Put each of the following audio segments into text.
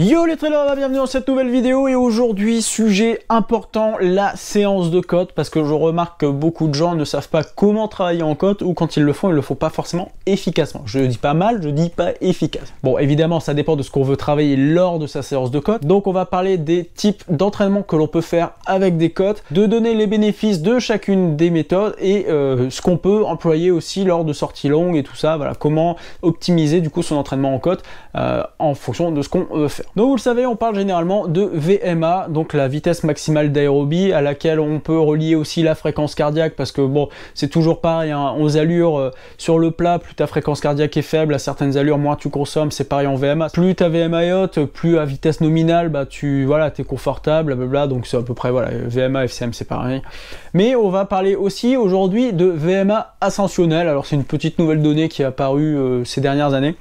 Yo les trailers, bah, bienvenue dans cette nouvelle vidéo et aujourd'hui sujet important, la séance de cote parce que je remarque que beaucoup de gens ne savent pas comment travailler en cote ou quand ils le font, ils le font pas forcément efficacement. Je dis pas mal, je dis pas efficace. Bon évidemment ça dépend de ce qu'on veut travailler lors de sa séance de cote. Donc on va parler des types d'entraînement que l'on peut faire avec des cotes, de donner les bénéfices de chacune des méthodes et euh, ce qu'on peut employer aussi lors de sorties longues et tout ça, voilà comment optimiser du coup son entraînement en cote euh, en fonction de ce qu'on veut faire. Donc vous le savez, on parle généralement de VMA, donc la vitesse maximale d'aérobie à laquelle on peut relier aussi la fréquence cardiaque parce que bon, c'est toujours pareil, aux hein, allures euh, sur le plat, plus ta fréquence cardiaque est faible, à certaines allures moins tu consommes, c'est pareil en VMA. Plus ta VMA est haute, plus à vitesse nominale, bah tu voilà, t'es confortable, blablabla, donc c'est à peu près voilà, VMA, FCM c'est pareil. Mais on va parler aussi aujourd'hui de VMA ascensionnel, alors c'est une petite nouvelle donnée qui est apparue euh, ces dernières années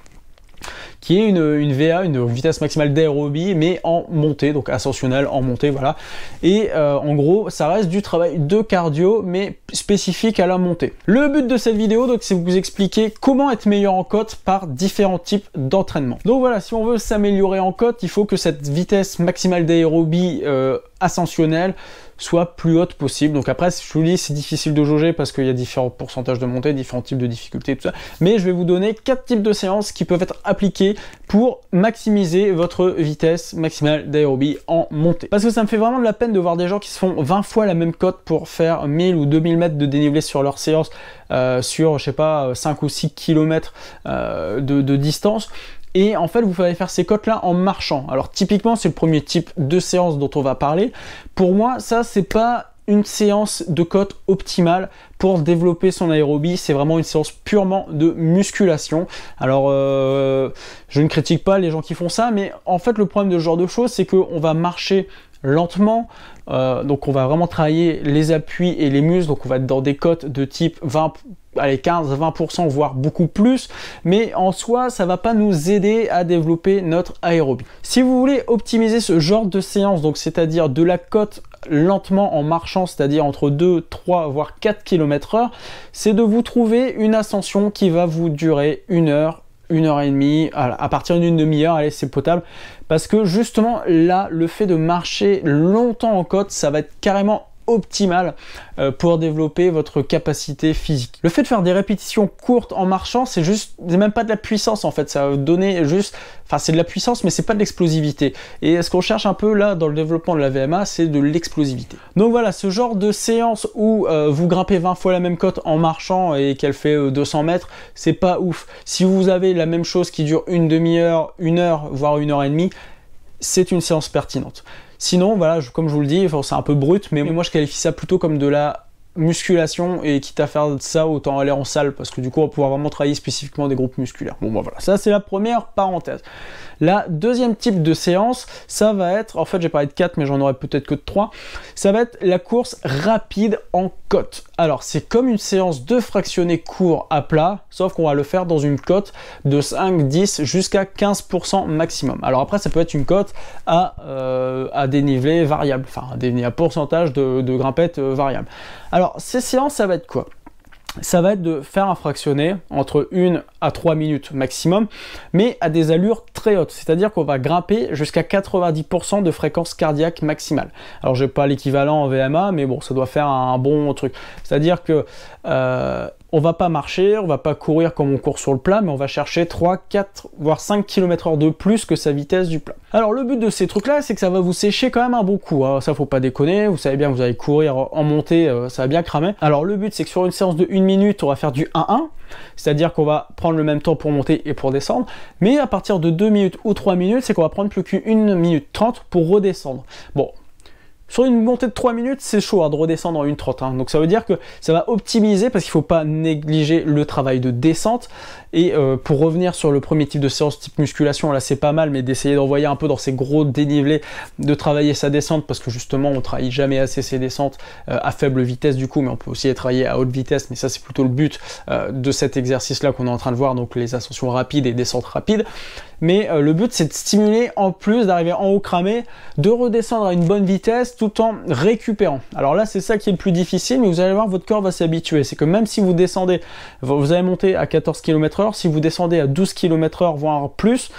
qui est une, VA, une vitesse maximale d'aérobie, mais en montée, donc ascensionnelle, en montée, voilà. Et euh, en gros, ça reste du travail de cardio, mais spécifique à la montée. Le but de cette vidéo, donc, c'est vous expliquer comment être meilleur en côte par différents types d'entraînement. Donc voilà, si on veut s'améliorer en côte, il faut que cette vitesse maximale d'aérobie euh, ascensionnelle soit plus haute possible. Donc après, je vous dis, c'est difficile de jauger parce qu'il y a différents pourcentages de montée, différents types de difficultés, tout ça. Mais je vais vous donner quatre types de séances qui peuvent être appliquées pour maximiser votre vitesse maximale d'aérobie en montée. Parce que ça me fait vraiment de la peine de voir des gens qui se font 20 fois la même cote pour faire 1000 ou 2000 mètres de dénivelé sur leur séance, euh, sur, je sais pas, 5 ou 6 km euh, de, de distance et en fait vous allez faire ces cotes là en marchant. Alors typiquement c'est le premier type de séance dont on va parler. Pour moi ça c'est pas une séance de cote optimale pour développer son aérobie, c'est vraiment une séance purement de musculation. Alors, euh, je ne critique pas les gens qui font ça, mais en fait, le problème de ce genre de choses, c'est qu'on va marcher lentement. Euh, donc on va vraiment travailler les appuis et les muscles. Donc on va être dans des cotes de type 20, allez 15, 20%, voire beaucoup plus. Mais en soi, ça va pas nous aider à développer notre aérobie. Si vous voulez optimiser ce genre de séance, donc c'est-à-dire de la cote lentement en marchant, c'est-à-dire entre 2, 3, voire 4 km heure, c'est de vous trouver une ascension qui va vous durer une heure, une heure et demie, à partir d'une demi-heure, allez, c'est potable. Parce que justement, là, le fait de marcher longtemps en côte, ça va être carrément optimale euh, pour développer votre capacité physique. Le fait de faire des répétitions courtes en marchant, c'est juste, même pas de la puissance en fait, ça va juste, enfin c'est de la puissance mais c'est pas de l'explosivité. Et ce qu'on cherche un peu là dans le développement de la VMA, c'est de l'explosivité. Donc voilà, ce genre de séance où euh, vous grimpez 20 fois la même cote en marchant et qu'elle fait 200 euh, mètres, c'est pas ouf. Si vous avez la même chose qui dure une demi-heure, une heure, voire une heure et demie, c'est une séance pertinente. Sinon, voilà, comme je vous le dis, c'est un peu brut, mais moi je qualifie ça plutôt comme de la musculation et quitte à faire ça, autant aller en salle parce que du coup on va pouvoir vraiment travailler spécifiquement des groupes musculaires. Bon bah, voilà, ça c'est la première parenthèse. La deuxième type de séance, ça va être, en fait j'ai parlé de 4 mais j'en aurais peut-être que de 3, ça va être la course rapide en côte. Alors c'est comme une séance de fractionné court à plat, sauf qu'on va le faire dans une cote de 5, 10 jusqu'à 15% maximum. Alors après ça peut être une cote à, euh, dénivelé variable, enfin à, dénivelé, à pourcentage de, grimpettes grimpette euh, variable. Alors ces séances ça va être quoi ça va être de faire un fractionné entre une à 3 minutes maximum, mais à des allures très hautes, c'est-à-dire qu'on va grimper jusqu'à 90% de fréquence cardiaque maximale. Alors j'ai pas l'équivalent en VMA, mais bon, ça doit faire un bon truc. C'est-à-dire que euh, on va pas marcher, on va pas courir comme on court sur le plat, mais on va chercher 3, 4, voire 5 km heure de plus que sa vitesse du plat. Alors le but de ces trucs-là, c'est que ça va vous sécher quand même un bon coup. Hein. Ça faut pas déconner, vous savez bien, vous allez courir en montée, euh, ça va bien cramer. Alors le but, c'est que sur une séance de 1 minute, on va faire du 1-1. C'est-à-dire qu'on va prendre le même temps pour monter et pour descendre. Mais à partir de 2 minutes ou 3 minutes, c'est qu'on va prendre plus qu'une minute 30 pour redescendre. Bon, sur une montée de 3 minutes, c'est chaud hein, de redescendre en une 30. Hein. Donc ça veut dire que ça va optimiser parce qu'il ne faut pas négliger le travail de descente. Et euh, pour revenir sur le premier type de séance type musculation, là c'est pas mal, mais d'essayer d'envoyer un peu dans ces gros dénivelés, de travailler sa descente, parce que justement on travaille jamais assez ses descentes euh, à faible vitesse du coup, mais on peut aussi les travailler à haute vitesse, mais ça c'est plutôt le but euh, de cet exercice là qu'on est en train de voir, donc les ascensions rapides et descentes rapides. Mais le but c'est de stimuler en plus d'arriver en haut cramé, de redescendre à une bonne vitesse tout en récupérant. Alors là c'est ça qui est le plus difficile, mais vous allez voir votre corps va s'habituer. C'est que même si vous descendez, vous allez monter à 14 km si vous descendez à 12 km heure voire plus,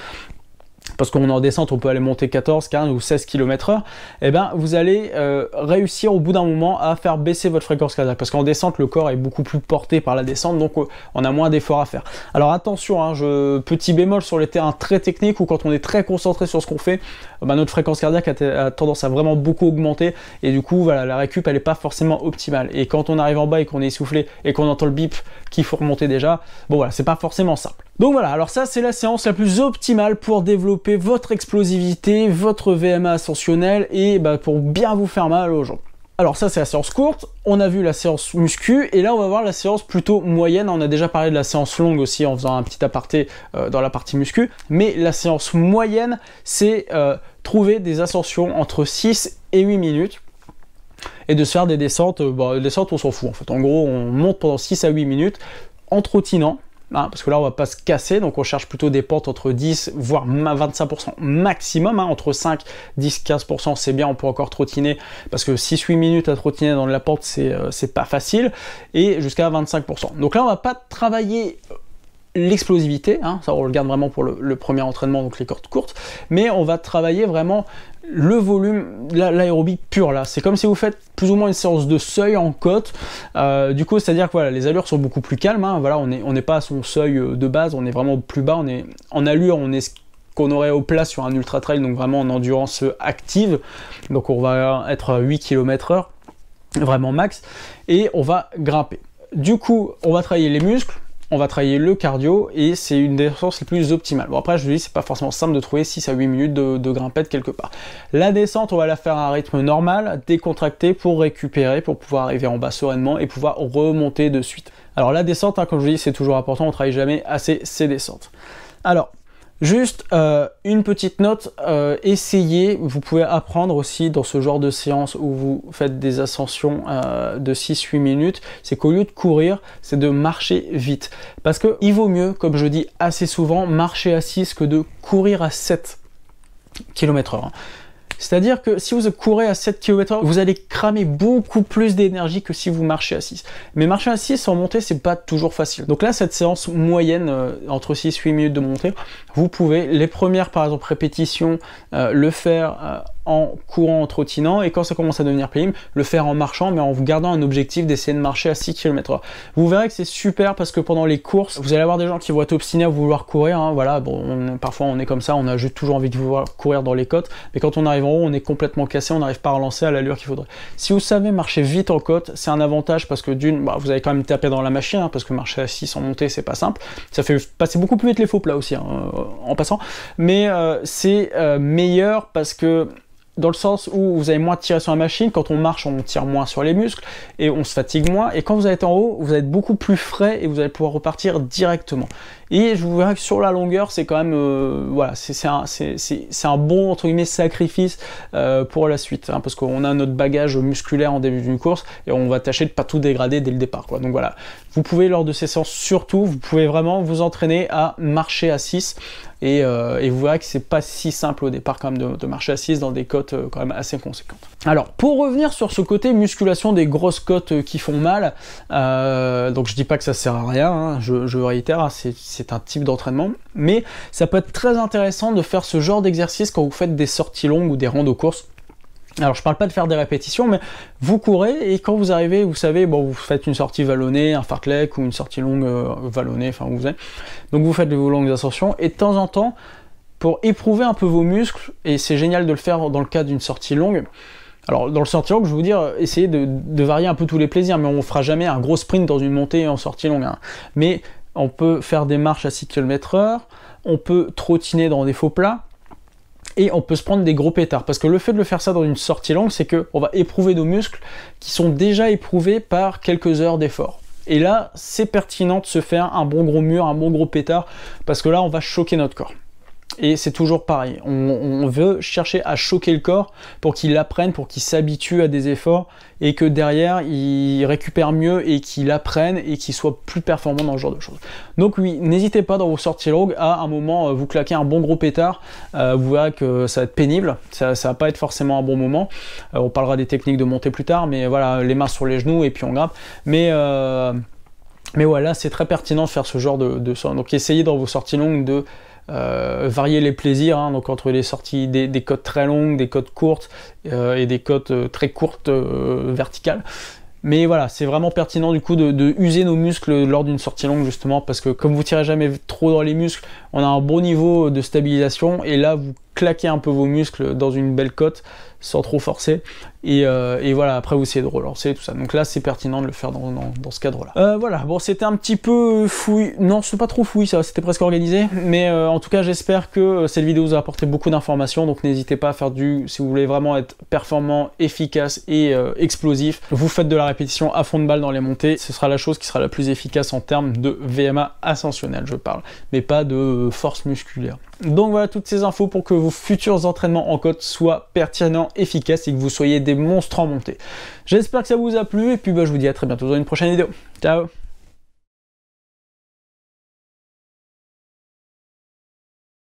parce qu'on en descente, on peut aller monter 14, 15 ou 16 km/h, et ben vous allez euh, réussir au bout d'un moment à faire baisser votre fréquence cardiaque, parce qu'en descente, le corps est beaucoup plus porté par la descente, donc euh, on a moins d'efforts à faire. Alors attention, hein, je... petit bémol sur les terrains très techniques où quand on est très concentré sur ce qu'on fait, eh ben, notre fréquence cardiaque a, tendance à vraiment beaucoup augmenter, et du coup, voilà, la récup, elle n'est pas forcément optimale. Et quand on arrive en bas et qu'on est essoufflé et qu'on entend le bip qu'il faut remonter déjà, bon voilà, c'est pas forcément simple. Donc voilà, alors ça c'est la séance la plus optimale pour développer votre explosivité, votre VMA ascensionnelle et bah, pour bien vous faire mal aux gens. Alors ça c'est la séance courte, on a vu la séance muscu et là on va voir la séance plutôt moyenne, on a déjà parlé de la séance longue aussi en faisant un petit aparté euh, dans la partie muscu, mais la séance moyenne c'est euh, trouver des ascensions entre 6 et 8 minutes et de se faire des descentes, euh, bon bah, descentes on s'en fout en fait, en gros on monte pendant 6 à 8 minutes en trottinant Hein, parce que là, on va pas se casser, donc on cherche plutôt des pentes entre 10, voire 25% maximum. Hein, entre 5, 10, 15%, c'est bien, on peut encore trottiner, parce que 6-8 minutes à trottiner dans la pente, c'est n'est euh, pas facile, et jusqu'à 25%. Donc là, on va pas travailler euh, l'explosivité, hein, ça on le garde vraiment pour le, premier entraînement, donc les cordes courtes, mais on va travailler vraiment le volume, l'aérobie pure là, c'est comme si vous faites plus ou moins une séance de seuil en côte. Euh, du coup, c'est-à-dire que voilà, les allures sont beaucoup plus calmes. Hein. voilà, on n'est pas à son seuil euh, de base, on est vraiment plus bas. On est en allure, on est ce qu'on aurait au plat sur un ultra trail, donc vraiment en endurance euh, active. Donc on va être à 8 km heure, vraiment max, et on va grimper. Du coup, on va travailler les muscles, on va travailler le cardio et c'est une des ressources les plus optimales. Bon après je vous dis c'est pas forcément simple de trouver 6 à 8 minutes de, de, grimpette quelque part. La descente on va la faire à un rythme normal, décontracté pour récupérer, pour pouvoir arriver en bas sereinement et pouvoir remonter de suite. Alors la descente, hein, comme je vous dis c'est toujours important, on travaille jamais assez ces descentes. Alors Juste euh, une petite note, euh, essayez, vous pouvez apprendre aussi dans ce genre de séance où vous faites des ascensions euh, de 6-8 minutes, c'est qu'au lieu de courir, c'est de marcher vite. Parce qu'il vaut mieux, comme je dis assez souvent, marcher à 6 que de courir à 7 km heure. Hein. C'est-à-dire que si vous courez à 7 km vous allez cramer beaucoup plus d'énergie que si vous marchez à 6. Mais marcher à 6 en montée, c'est pas toujours facile. Donc là, cette séance moyenne euh, entre 6 et 8 minutes de montée, vous pouvez les premières par exemple répétitions euh, le faire euh, en courant, en trottinant, et quand ça commence à devenir pénible, le faire en marchant, mais en vous gardant un objectif d'essayer de marcher à 6 km Vous verrez que c'est super parce que pendant les courses, vous allez avoir des gens qui vont être obstinés à vouloir courir, hein. voilà, bon, parfois on est comme ça, on a juste toujours envie de vouloir courir dans les côtes, mais quand on arrive en haut, on est complètement cassé, on n'arrive pas à relancer à l'allure qu'il faudrait. Si vous savez marcher vite en côte, c'est un avantage parce que d'une, bah, vous allez quand même taper dans la machine, hein, parce que marcher à 6 en montée c'est pas simple, ça fait passer beaucoup plus vite les faux plats aussi, hein, en passant, mais euh, c'est euh, meilleur parce que dans le sens où vous avez moins tiré sur la machine. Quand on marche, on tire moins sur les muscles et on se fatigue moins. Et quand vous êtes en haut, vous êtes beaucoup plus frais et vous allez pouvoir repartir directement. Et je vous verrai que sur la longueur, c'est quand même euh, voilà, c'est un, bon entre guillemets sacrifice euh, pour la suite, hein, parce qu'on a notre bagage musculaire en début d'une course et on va tâcher de pas tout dégrader dès le départ. Quoi. Donc voilà, vous pouvez lors de ces séances surtout, vous pouvez vraiment vous entraîner à marcher à 6 euh, et, vous verrez que c'est pas si simple au départ quand même de, marcher assise dans des cotes euh, quand même assez conséquentes. Alors pour revenir sur ce côté musculation des grosses cotes euh, qui font mal, donc je dis pas que ça sert à rien, hein, je, réitère, hein, c'est un type d'entraînement, mais ça peut être très intéressant de faire ce genre d'exercice quand vous faites des sorties longues ou des randos courses alors je parle pas de faire des répétitions, mais vous courez et quand vous arrivez, vous savez, bon, vous faites une sortie vallonnée, un fartlek ou une sortie longue euh, vallonnée, enfin vous savez. Donc vous faites vos longues ascensions et de temps en temps, pour éprouver un peu vos muscles, et c'est génial de le faire dans le cas d'une sortie longue. Alors dans le sortie longue, je vais vous dire, essayez de, varier un peu tous les plaisirs, mais on fera jamais un gros sprint dans une montée en sortie longue. Hein. Mais on peut faire des marches à 6 km heure, on peut trottiner dans des faux plats, et on peut se prendre des gros pétards. Parce que le fait de le faire ça dans une sortie longue, c'est qu'on va éprouver nos muscles qui sont déjà éprouvés par quelques heures d'effort. Et là, c'est pertinent de se faire un bon gros mur, un bon gros pétard, parce que là, on va choquer notre corps. Et c'est toujours pareil, on, veut chercher à choquer le corps pour qu'il apprenne, pour qu'il s'habitue à des efforts et que derrière il récupère mieux et qu'il apprenne et qu'il soit plus performant dans ce genre de choses. Donc oui, n'hésitez pas dans vos sorties longues à un moment euh, vous claquez un bon gros pétard, euh, vous verrez que ça va être pénible, ça, ça va pas être forcément un bon moment. Euh, on parlera des techniques de montée plus tard, mais voilà, les mains sur les genoux et puis on grimpe. Mais euh, mais voilà, c'est très pertinent de faire ce genre de, de Donc essayez dans vos sorties longues de euh, varier les plaisirs, hein. donc entre les sorties des, cotes très longues, des cotes courtes euh, et des cotes euh, très courtes verticales. Mais voilà, c'est vraiment pertinent du coup de, de user nos muscles lors d'une sortie longue justement parce que comme vous tirez jamais trop dans les muscles, on a un bon niveau de stabilisation et là vous claquer un peu vos muscles dans une belle cote sans trop forcer. Euh, et, voilà, après vous essayez de relancer tout ça. Donc là, c'est pertinent de le faire dans, ce cadre-là. Euh, voilà, bon, c'était un petit peu fouille. Non, c'est pas trop fouille, ça, c'était presque organisé. Mais euh, en tout cas, j'espère que cette vidéo vous a apporté beaucoup d'informations. Donc n'hésitez pas à faire du, si vous voulez vraiment être performant, efficace et explosif, vous faites de la répétition à fond de balle dans les montées. Ce sera la chose qui sera la plus efficace en termes de VMA ascensionnel, je parle, mais pas de force musculaire. Donc voilà toutes ces infos pour que vos futurs entraînements en côte soient pertinents, efficaces et que vous soyez des monstres en montée. J'espère que ça vous a plu et puis bah, je vous dis à très bientôt dans une prochaine vidéo. Ciao